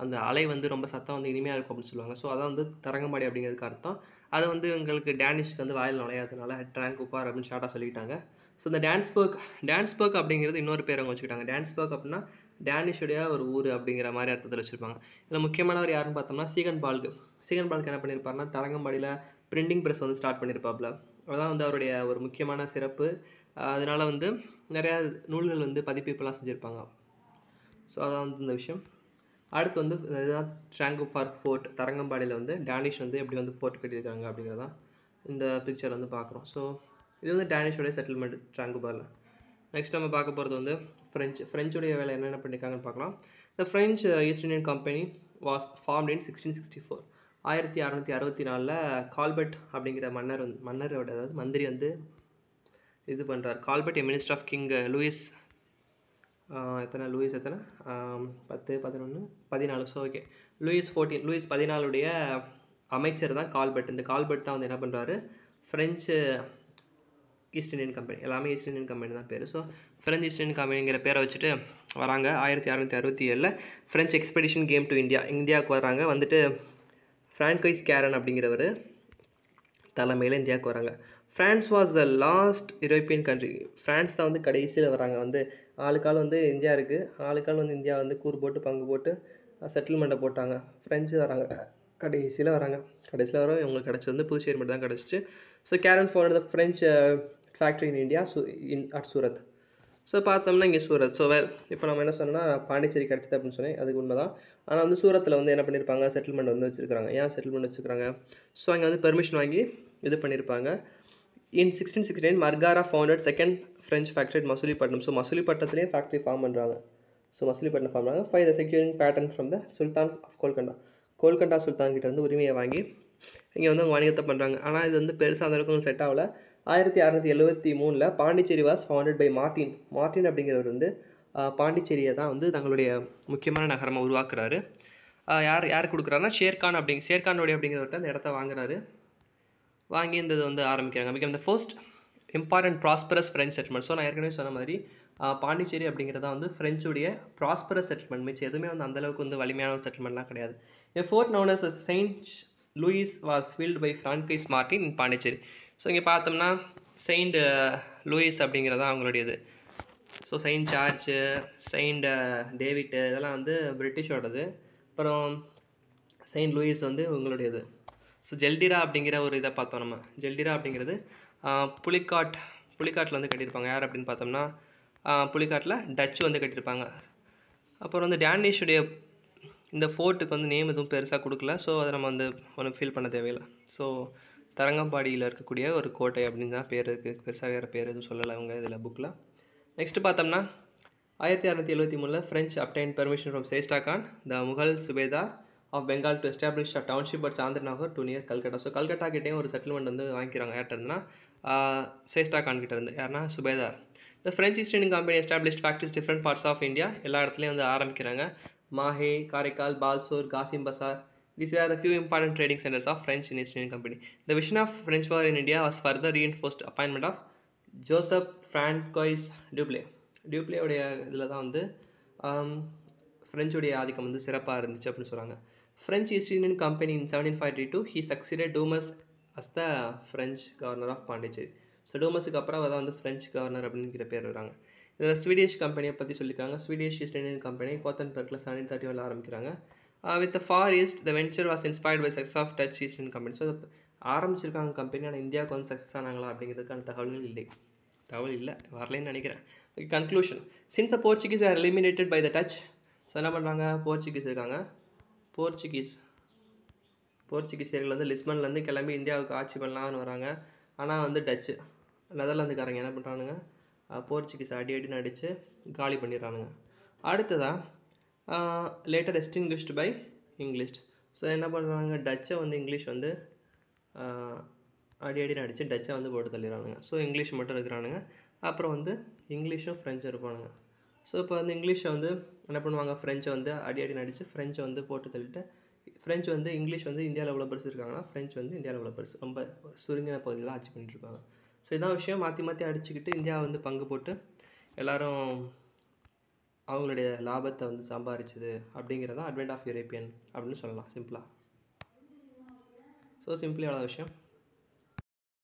அந்த அலை வந்து ரொம்ப சத்தம் வந்து இனிமையாக இருக்கும் அப்படின்னு சொல்லுவாங்க ஸோ அதான் வந்து தரங்கம்பாடி அப்படிங்கிறதுக்கு அர்த்தம் அதை வந்து எங்களுக்கு டேனிஷ்க்கு வந்து வாயில் நுழையாததுனால ட்ராங்க் உப்பார் அப்படின்னு ஷார்ட்டாக சொல்லிக்கிட்டாங்க ஸோ இந்த டான்ஸ்பர்க் டான்ஸ்பர்க் அப்படிங்கிறது இன்னொரு பேர் அவங்க வச்சுக்கிட்டாங்க டான்ஸ்பர்க் அப்படின்னா டேனிஷுடைய ஒரு ஊர் அப்படிங்கிற மாதிரி அர்த்தத்தில் வச்சுருப்பாங்க இதில் முக்கியமானவர் யாருன்னு பார்த்தோம்னா சீகன் பால்கு சீகன் பால்கு என்ன பண்ணியிருப்பாருன்னா தரங்கம்பாடியில் பிரிண்டிங் ப்ரெஸ் வந்து ஸ்டார்ட் பண்ணியிருப்பாப்புல அதான் வந்து அவருடைய ஒரு முக்கியமான சிறப்பு அதனால் வந்து நிறையா நூல்கள் வந்து பதிப்பிப்பெல்லாம் செஞ்சுருப்பாங்க ஸோ அதான் வந்து இந்த விஷயம் அடுத்து வந்து இதுதான் ட்ராங்கோ ஃபார் ஃபோர்ட் தரங்கம்பாடியில் வந்து டேனிஷ் வந்து எப்படி வந்து ஃபோர்ட் கட்டியிருக்காங்க அப்படிங்கிறதான் இந்த பிக்சர் வந்து பார்க்குறோம் ஸோ இது வந்து டேனிஷோடைய செட்டில்மெண்ட் ட்ராங்குபாரில் நெக்ஸ்ட் நம்ம பார்க்க போகிறது வந்து ஃப்ரெஞ்சு ஃப்ரெஞ்சுடைய வேலை என்னென்ன பண்ணியிருக்காங்கன்னு பார்க்கலாம் இந்த French East Indian company was form in sixteen sixty four ஆயிரத்தி அறநூற்றி அறுபத்தி நாலில் கால்பெட் அப்படிங்கிற மன்னர் வந்து மன்னரோட அதாவது மந்திரி வந்து இது பண்ணுறார் Colbert a minister of king Louis எத்தனை லூயிஸ் எத்தனை பத்து பதினொன்று பதினாலு so okay Louis fourteen Louis பதினாலுடைய அமைச்சர் தான் கால்பெட் இந்த கால்பர்ட் தான் வந்து என்ன பண்ணுறாரு ஃப்ரெஞ்சு ஈஸ்ட் இண்டியன் கம்பெனி எல்லாமே ஈஸ்ட் இண்டியன் கம்பெனி தான் பேர் ஸோ ஃப்ரெஞ்ச் ஈஸ்ட் இண்டியன் கம்பெனிங்கிற பேரை வச்சுட்டு வராங்க ஆயிரத்தி அறநூத்தி அறுபத்தி ஏழில் French expedition came to India இந்தியாவுக்கு வராங்க வந்துட்டு ஃப்ரான்கைஸ் கேரன் அப்படிங்கிறவர் தலைமையில் இந்தியாவுக்கு வராங்க France was the last European country France தான் வந்து கடைசியில் வராங்க வந்து ஆளுக்கால் வந்து இந்தியா இருக்குது ஆளுக்கால் வந்து இந்தியா வந்து கூறு போட்டு பங்கு போட்டு செட்டில்மெண்ட்டை போட்டாங்க ஃப்ரெஞ்சு வராங்க கடைசியில் வராங்க கடைசியில் வரோம் இவங்களுக்கு கிடச்சி வந்து புதுச்சேரி மட்டும் தான் கிடச்சிச்சு so Caron found the French factory in India சு இன் அட் சூரத் ஸோ பார்த்தோம்னா இங்கே சூரத் ஸோ வேறு இப்போ நம்ம என்ன சொன்னோம்னா பாண்டிச்சேரி கிடச்சிது அப்படின்னு சொன்னேன் அதுக்கு உண்மை தான் ஆனால் வந்து சூரத்தில் வந்து என்ன பண்ணியிருப்பாங்க செட்டில்மெண்ட் வந்து வச்சுருக்காங்க ஏன் செட்டில்மெண்ட் வச்சுருக்காங்க ஸோ அங்கே வந்து பெர்மிஷன் வாங்கி இது பண்ணியிருப்பாங்க in sixteen sixty nine Marcara founded second French factory at Masulipatnam so மசூலிப்பட்டினத்துலேயே ஃபேக்ட்ரி ஃபார்ம் பண்ணுறாங்க ஸோ மசூலிப்பட்டம் ஃபார்ம் பண்ணுறாங்க five the securing patent from the sultan of Golconda Golconda சுல்தான் கிட்ட வந்து உரிமையை வாங்கி இங்கே வந்து அவங்க வணிகத்தை பண்ணுறாங்க ஆனால் இது வந்து பெருசாக அந்தளவுக்கு செட் ஆகலை ஆயிரத்தி அறநூத்தி எழுபத்தி மூணில் Pondicherry was founded by Martin Martin அப்படிங்கிறவர் வந்து பாண்டிச்சேரியை தான் வந்து தங்களுடைய முக்கியமான நகரமாக உருவாக்குறாரு யார் யார் கொடுக்குறாருன்னா ஷேர்கான் அப்படிங்க ஷேர்கானுடைய அப்படிங்கிறவர்கிட்ட அந்த இடத்த வாங்குறாரு வாங்கி இந்த இது வந்து ஆரம்பிக்கிறாங்க மிக இந்த first important prosperous French settlement so நான் ஏற்கனவே சொன்ன மாதிரி பாண்டிச்சேரி அப்படிங்கிறதா வந்து ஃப்ரெஞ்சுடைய ப்ராஸ்பரஸ் செட்டில்மெண்ட் மிச்சம் எதுவுமே வந்து அந்தளவுக்கு வந்து வலிமையான ஒரு செட்டில்மெண்ட்லாம் கிடையாது என் fort known Saint Louis was field by François Martin in Pondicherry so இங்கே பார்த்தோம்னா செயின்ட் லூயிஸ் அப்படிங்கிறதான் அவங்களுடையது so Saint George Saint David இதெல்லாம் வந்து பிரிட்டிஷோடது அப்புறம் செயின்ட் லூயிஸ் வந்து உங்களுடையது ஸோ ஜெல்டிரா அப்படிங்கிற ஒரு இதை பார்த்தோம் நம்ம ஜெல்டிரா அப்படிங்கிறது புலிக்காட் புலிக்காட்டில் வந்து கட்டியிருப்பாங்க யார் அப்படின்னு பார்த்தோம்னா புலிக்காட்டில் டச்சு வந்து கட்டியிருப்பாங்க அப்புறம் வந்து டேனிஷுடைய இந்த ஃபோர்ட்டுக்கு வந்து நேம் எதுவும் பெருசாக கொடுக்கல ஸோ அதை நம்ம வந்து ஒன்றும் ஃபீல் பண்ண தேவையில்லை ஸோ தரங்கம்பாடியில் இருக்கக்கூடிய ஒரு கோட்டை அப்படின்னு தான் பேர் இருக்குது பெருசாக வேறு பேர் எதுவும் சொல்லலை அவங்க இதில் புக்கில் நெக்ஸ்ட் பார்த்தோம்னா ஆயிரத்தி அறநூற்றி எழுபத்தி மூணில் French obtained permission from Shaista Khan the Mughal subedar of Bengal to establish a township at Chandernagore to near Calcutta so Calcutta கிட்டே ஒரு செட்டில்மெண்ட் வந்து வாங்கிக்கிறாங்க யார்ட்டா சேஸ்டா கான் கிட்ட இருந்து யாருன்னா subedar the French East Indian company establish factories different parts of India எல்லா இடத்துலையும் வந்து ஆரம்பிக்கிறாங்க Mahe Karaikal Balasore Kasim Bazar These were the few important trading of of French East Indian Company. The of of French power in India was further reinforced of of Joseph François Dupleix டியூப்ளேவுடைய இதில் தான் வந்து ஃப்ரெஞ்சுடைய um, ஆதிக்கம் வந்து சிறப்பாக இருந்துச்சு அப்படின்னு சொல்கிறாங்க French East Indian company in seventeen forty two he succeeded Dumas as the French governor of Pondicherry so டூமஸுக்கு அப்புறம் அதான் வந்து ஃப்ரெஞ்ச் கவர்னர் அப்படிங்கிற பேர் வராங்க இதில் ஸ்வீடிஷ் கம்பெனியை பற்றி சொல்லியிருக்காங்க ஸ்வீடிஷ் ஈஸ்ட் இந்தியன் கம்பெனி பர்க்கில் செவன்டீன் தேர்ட்டி ஒன்ல ஆரம்பிக்கிறாங்க with the far east the venture was inspired by success of Dutch East in company so ஆரம்பிச்சிருக்காங்க கம்பெனி ஆனால் இந்தியாவுக்கு வந்து சக்ஸஸ் ஆனாங்களா அப்படிங்கிறதுக்கான தகவல்கள் இல்லை தகவல் இல்லை வரலன்னு நினைக்கிறேன் conclusion since the Portuguese are eliminated by the Dutch so என்ன பண்ணுறாங்க போர்ச்சுகீஸ் இருக்காங்க போர்ச்சுகீஸ் போர்ச்சுகீசியர்கள் வந்து லிஸ்பன்லேருந்து கிளம்பி இந்தியாவுக்கு ஆட்சி பண்ணலாம்னு வராங்க ஆனால் வந்து டச்சு நெதர்லாந்துக்காரங்க என்ன பண்ணுறானுங்க போர்ச்சுகீஸ் அடி அடி நடித்து காலி பண்ணிடுறானுங்க அடுத்ததாக later extinguished by English so என்ன பண்ணுறாங்க டச்சை வந்து இங்கிலீஷ் வந்து அடி அடி அடித்து டச்சை வந்து போட்டு தள்ளிடுறாங்க ஸோ இங்கிலீஷ் மட்டும் இருக்கிறானுங்க அப்புறம் வந்து இங்கிலீஷும் ஃப்ரெஞ்சும் இருப்பானுங்க ஸோ இப்போ வந்து இங்கிலீஷை வந்து என்ன பண்ணுவாங்க ஃப்ரெஞ்சை வந்து அடி அடி அடித்து ஃப்ரெஞ்சை வந்து போட்டு தள்ளிட்டு ஃப்ரெஞ்சு வந்து இங்கிலீஷ் வந்து இந்தியாவில் எவ்வளோ பெருசு இருக்காங்கன்னா ஃப்ரெஞ்சு வந்து இந்தியாவில் எவ்வளோ பெருசு ரொம்ப சுருங்கின பகுதியில் ஆட்சி பண்ணிட்டுருப்பாங்க ஸோ இதான் விஷயம் மாற்றி மாற்றி அடிச்சுக்கிட்டு இந்தியா வந்து பங்கு போட்டு எல்லோரும் அவங்களுடைய லாபத்தை வந்து சம்பாரிச்சது அப்படிங்கிறது தான் அட்வென்ட் ஆஃப் யூரோப்பியன் அப்படின்னு சொல்லலாம் சிம்பிளாக ஸோ அவ்வளோ விஷயம்